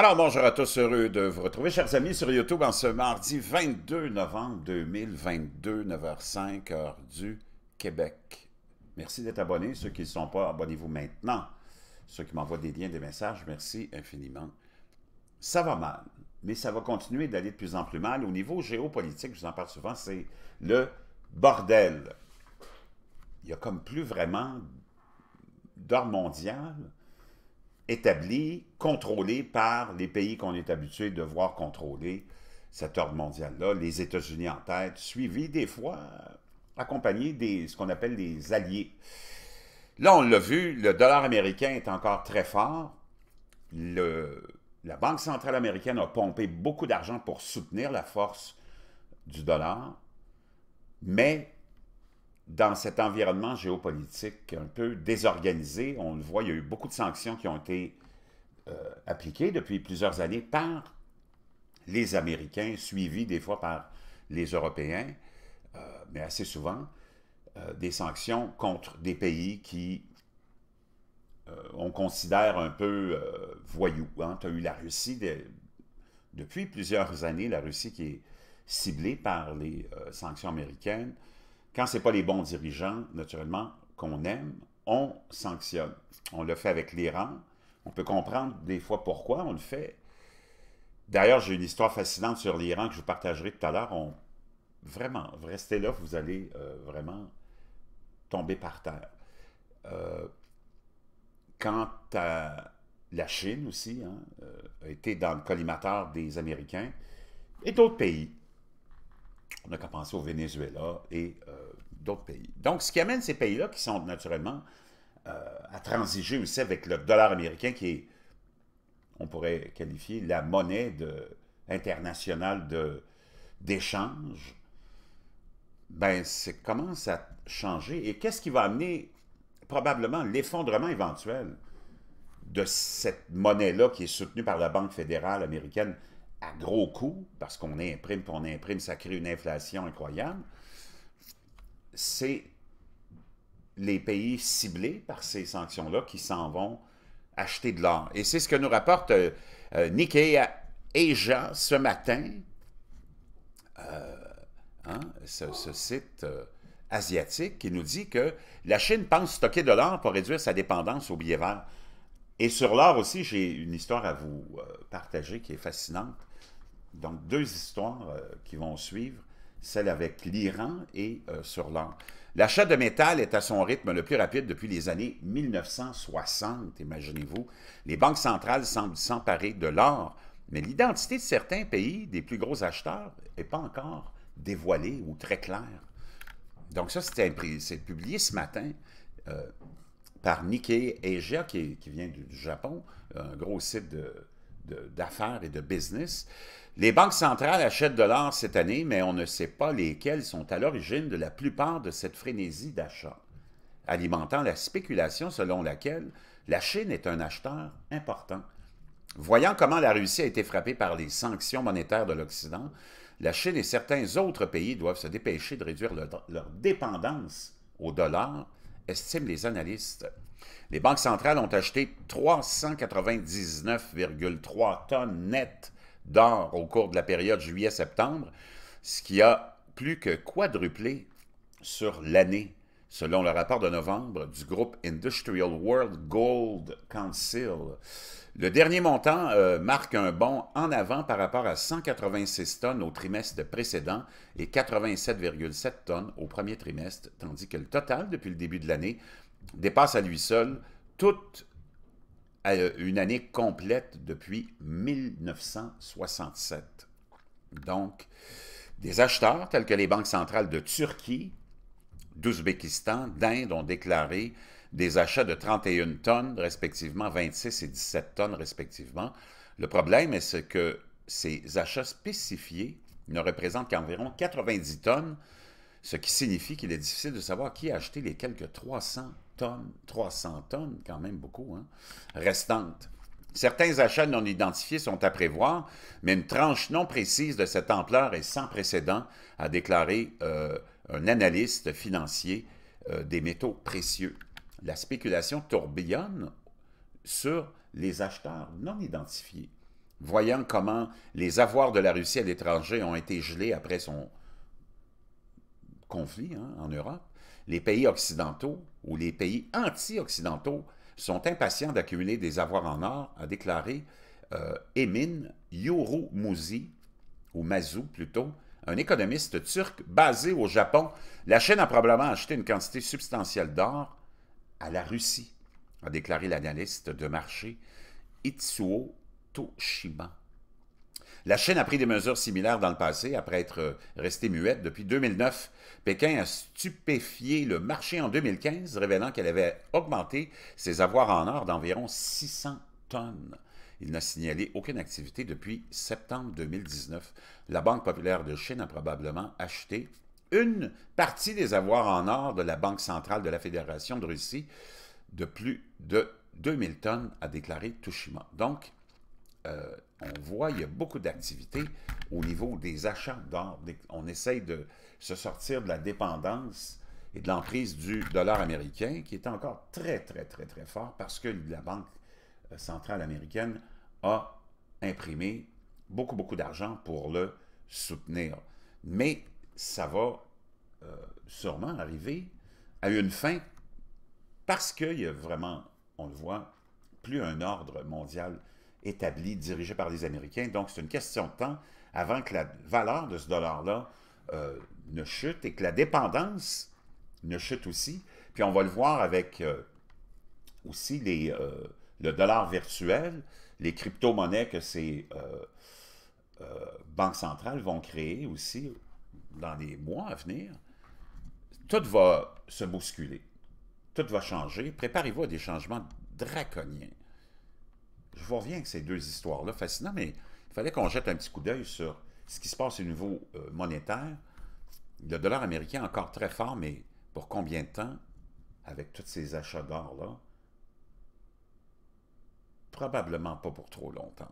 Alors bonjour à tous, heureux de vous retrouver, chers amis, sur YouTube en ce mardi 22 novembre 2022, 9h05, heure du Québec. Merci d'être abonnés. Ceux qui ne sont pas, abonnez-vous maintenant. Ceux qui m'envoient des liens, des messages, merci infiniment. Ça va mal, mais ça va continuer d'aller de plus en plus mal. Au niveau géopolitique, je vous en parle souvent, c'est le bordel. Il n'y a comme plus vraiment d'ordre mondial Établi, contrôlé par les pays qu'on est habitué de voir contrôler cet ordre mondial-là, les États-Unis en tête, suivis des fois, accompagnés de ce qu'on appelle des alliés. Là, on l'a vu, le dollar américain est encore très fort. la Banque centrale américaine a pompé beaucoup d'argent pour soutenir la force du dollar, mais dans cet environnement géopolitique un peu désorganisé, on le voit, il y a eu beaucoup de sanctions qui ont été euh, appliquées depuis plusieurs années par les Américains, suivies des fois par les Européens, euh, mais assez souvent, euh, des sanctions contre des pays qui on considère un peu voyous. Hein. Tu as eu la Russie, depuis plusieurs années, la Russie qui est ciblée par les sanctions américaines. Quand ce n'est pas les bons dirigeants, naturellement, qu'on aime, on sanctionne. On le fait avec l'Iran. On peut comprendre des fois pourquoi on le fait. D'ailleurs, j'ai une histoire fascinante sur l'Iran que je vous partagerai tout à l'heure. On... Vraiment, restez là, vous allez euh, vraiment tomber par terre. Euh, quant à la Chine aussi, hein, euh, a été dans le collimateur des Américains et d'autres pays. On n'a qu'à penser au Venezuela et euh, d'autres pays. Donc, ce qui amène ces pays-là, qui sont naturellement euh, à transiger aussi avec le dollar américain, qui est, on pourrait qualifier, la monnaie de, internationale d'échange, ben, ça commence à changer. Et qu'est-ce qui va amener probablement l'effondrement éventuel de cette monnaie-là qui est soutenue par la Banque fédérale américaine à gros coûts, parce qu'on imprime, qu'on on imprime, ça crée une inflation incroyable, c'est les pays ciblés par ces sanctions-là qui s'en vont acheter de l'or. Et c'est ce que nous rapporte euh, euh et euh, Nikkei ce matin, euh, hein, ce, ce, site asiatique qui nous dit que la Chine pense stocker de l'or pour réduire sa dépendance au billet vert. Et sur l'or aussi, j'ai une histoire à vous partager qui est fascinante. Donc, deux histoires euh, qui vont suivre, celle avec l'Iran et euh, sur l'or. L'achat de métal est à son rythme le plus rapide depuis les années 1960, imaginez-vous. Les banques centrales semblent s'emparer de l'or, mais l'identité de certains pays, des plus gros acheteurs, n'est pas encore dévoilée ou très claire. Donc ça, c'est publié ce matin euh, par Nikkei Asia, qui, qui vient du Japon, un gros site de, d'affaires et de business. Les banques centrales achètent de l'or cette année, mais on ne sait pas lesquelles sont à l'origine de la plupart de cette frénésie d'achat, alimentant la spéculation selon laquelle la Chine est un acheteur important. Voyant comment la Russie a été frappée par les sanctions monétaires de l'Occident, la Chine et certains autres pays doivent se dépêcher de réduire leur dépendance au dollar, estiment les analystes. Les banques centrales ont acheté 399,3 tonnes nettes d'or au cours de la période juillet-septembre, ce qui a plus que quadruplé sur l'année, selon le rapport de novembre du groupe Industrial World Gold Council. Le dernier montant euh, marque un bond en avant par rapport à 186 tonnes au trimestre précédent et 87,7 tonnes au premier trimestre, tandis que le total depuis le début de l'année dépasse à lui seul toutes euh, une année complète depuis 1967. Donc, des acheteurs tels que les banques centrales de Turquie, d'Ouzbékistan, d'Inde ont déclaré des achats de 31 tonnes, respectivement 26 et 17 tonnes, respectivement. Le problème est que ces achats spécifiés ne représentent qu'environ 90 tonnes, ce qui signifie qu'il est difficile de savoir qui a acheté les quelques 300 300 tonnes, quand même beaucoup, hein, restantes. Certains achats non identifiés sont à prévoir, mais une tranche non précise de cette ampleur est sans précédent, a déclaré euh, un analyste financier euh, des métaux précieux. La spéculation tourbillonne sur les acheteurs non identifiés, voyant comment les avoirs de la Russie à l'étranger ont été gelés après son conflit hein, en Europe les pays occidentaux ou les pays anti-occidentaux sont impatients d'accumuler des avoirs en or, a déclaré euh, Emin Yoromuzi ou Mazou plutôt, un économiste turc basé au Japon. La Chine a probablement acheté une quantité substantielle d'or à la Russie, a déclaré l'analyste de marché Itsuo Toshima. La Chine a pris des mesures similaires dans le passé après être euh, restée muette depuis 2009. Pékin a stupéfié le marché en 2015, révélant qu'elle avait augmenté ses avoirs en or d'environ 600 tonnes. Il n'a signalé aucune activité depuis septembre 2019. La Banque populaire de Chine a probablement acheté une partie des avoirs en or de la Banque centrale de la Fédération de Russie de plus de 2000 tonnes, a déclaré Tushima. Donc, euh, on voit, il y a beaucoup d'activités au niveau des achats d'or. On essaye de se sortir de la dépendance et de l'emprise du dollar américain, qui est encore très, très, très, très fort parce que la Banque euh, centrale américaine a imprimé beaucoup, beaucoup d'argent pour le soutenir. Mais ça va euh, sûrement arriver à une fin parce qu'il y a vraiment, on le voit, plus un ordre mondial établi, dirigé par les Américains. Donc, c'est une question de temps avant que la valeur de ce dollar-là euh, ne chute et que la dépendance ne chute aussi. Puis on va le voir avec euh, aussi les, euh, le dollar virtuel, les crypto-monnaies que ces banques centrales vont créer aussi dans les mois à venir. Tout va se bousculer. Tout va changer. Préparez-vous à des changements draconiens je vois reviens avec ces deux histoires-là, fascinant, mais il fallait qu'on jette un petit coup d'œil sur ce qui se passe au niveau euh, monétaire. Le dollar américain est encore très fort, mais pour combien de temps, avec tous ces achats d'or-là? Probablement pas pour trop longtemps.